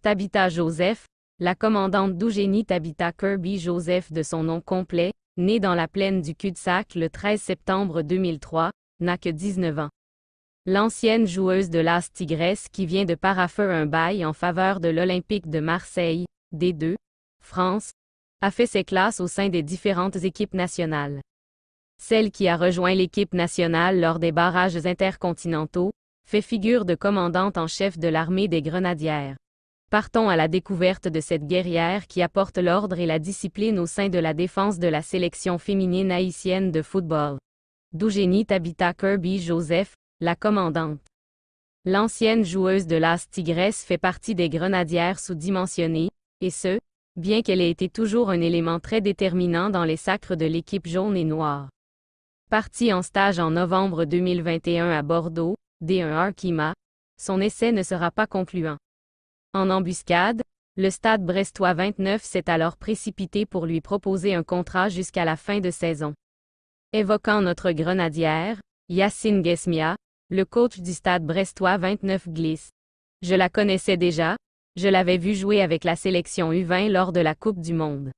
Tabitha Joseph, la commandante d'Eugénie Tabitha Kirby Joseph de son nom complet, née dans la plaine du cul-de-sac le 13 septembre 2003, n'a que 19 ans. L'ancienne joueuse de l'As Tigresse qui vient de parafeu un bail en faveur de l'Olympique de Marseille, D2, France, a fait ses classes au sein des différentes équipes nationales. Celle qui a rejoint l'équipe nationale lors des barrages intercontinentaux, fait figure de commandante en chef de l'armée des Grenadières. Partons à la découverte de cette guerrière qui apporte l'ordre et la discipline au sein de la défense de la sélection féminine haïtienne de football. génie Tabitha Kirby Joseph, la commandante. L'ancienne joueuse de l'As Tigresse fait partie des grenadières sous-dimensionnées, et ce, bien qu'elle ait été toujours un élément très déterminant dans les sacres de l'équipe jaune et noire. Partie en stage en novembre 2021 à Bordeaux, D1 Arkima, son essai ne sera pas concluant. En embuscade, le stade brestois 29 s'est alors précipité pour lui proposer un contrat jusqu'à la fin de saison. Évoquant notre grenadière, Yacine Guesmia, le coach du stade brestois 29 glisse. Je la connaissais déjà, je l'avais vue jouer avec la sélection U20 lors de la Coupe du Monde.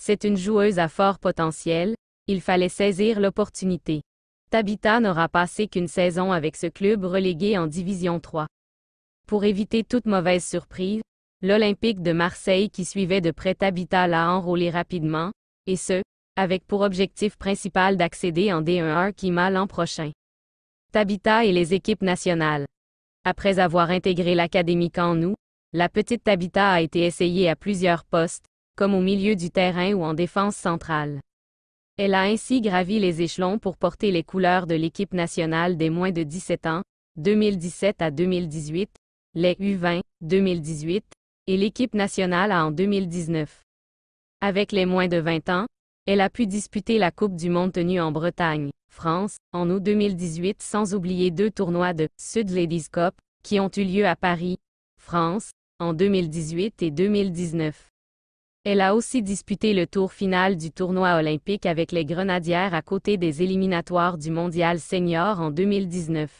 C'est une joueuse à fort potentiel, il fallait saisir l'opportunité. Tabita n'aura passé qu'une saison avec ce club relégué en Division 3. Pour éviter toute mauvaise surprise, l'Olympique de Marseille qui suivait de près Tabitha l'a enrôlé rapidement, et ce, avec pour objectif principal d'accéder en D1-1 Kima l'an prochain. Tabitha et les équipes nationales. Après avoir intégré l'Académie Canou, la petite Tabitha a été essayée à plusieurs postes, comme au milieu du terrain ou en défense centrale. Elle a ainsi gravi les échelons pour porter les couleurs de l'équipe nationale des moins de 17 ans, 2017 à 2018, les U20 2018 et l'équipe nationale en 2019. Avec les moins de 20 ans, elle a pu disputer la Coupe du Monde tenue en Bretagne, France, en août 2018 sans oublier deux tournois de Sud Ladies Cup qui ont eu lieu à Paris, France, en 2018 et 2019. Elle a aussi disputé le tour final du tournoi olympique avec les Grenadières à côté des éliminatoires du Mondial senior en 2019.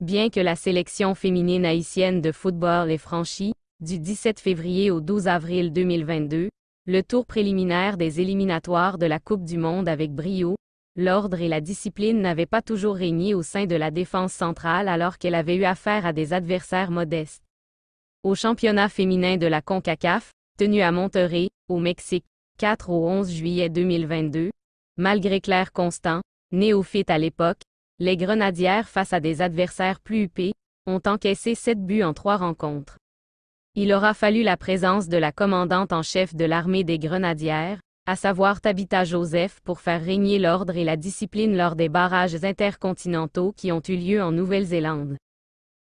Bien que la sélection féminine haïtienne de football ait franchi, du 17 février au 12 avril 2022, le tour préliminaire des éliminatoires de la Coupe du Monde avec brio, l'ordre et la discipline n'avaient pas toujours régné au sein de la défense centrale alors qu'elle avait eu affaire à des adversaires modestes. Au championnat féminin de la CONCACAF, tenu à Monterrey, au Mexique, 4 au 11 juillet 2022, malgré Claire Constant, néophyte à l'époque, les Grenadières face à des adversaires plus huppés, ont encaissé sept buts en trois rencontres. Il aura fallu la présence de la commandante en chef de l'armée des Grenadières, à savoir Tabitha Joseph pour faire régner l'ordre et la discipline lors des barrages intercontinentaux qui ont eu lieu en Nouvelle-Zélande.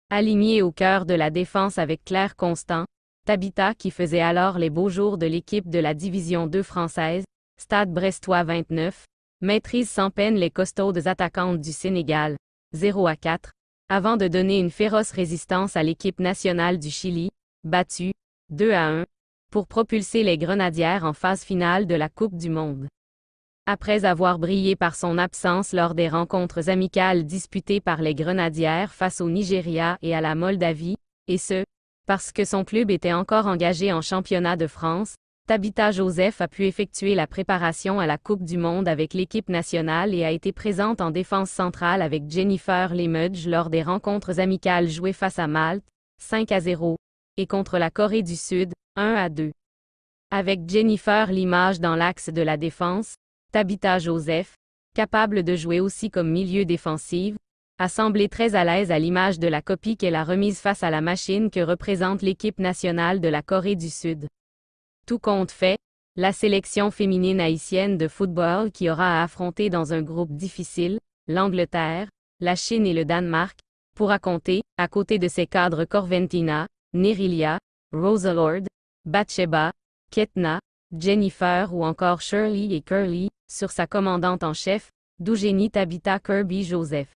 Alignée au cœur de la défense avec Claire Constant, Tabitha qui faisait alors les beaux jours de l'équipe de la Division 2 française, Stade Brestois 29, maîtrise sans peine les costaudes attaquantes du Sénégal, 0 à 4, avant de donner une féroce résistance à l'équipe nationale du Chili, battue 2 à 1, pour propulser les Grenadières en phase finale de la Coupe du Monde. Après avoir brillé par son absence lors des rencontres amicales disputées par les Grenadières face au Nigeria et à la Moldavie, et ce, parce que son club était encore engagé en championnat de France, Tabitha Joseph a pu effectuer la préparation à la Coupe du Monde avec l'équipe nationale et a été présente en défense centrale avec Jennifer Lemudge lors des rencontres amicales jouées face à Malte, 5 à 0, et contre la Corée du Sud, 1 à 2. Avec Jennifer Limage dans l'axe de la défense, Tabitha Joseph, capable de jouer aussi comme milieu défensif, a semblé très à l'aise à l'image de la copie qu'elle a remise face à la machine que représente l'équipe nationale de la Corée du Sud. Tout compte fait, la sélection féminine haïtienne de football qui aura à affronter dans un groupe difficile, l'Angleterre, la Chine et le Danemark, pourra compter, à côté de ses cadres Corventina, Nerilia, Rosalord, Batsheba, Ketna, Jennifer ou encore Shirley et Curly, sur sa commandante en chef, D'Ougénie Tabitha Kirby Joseph.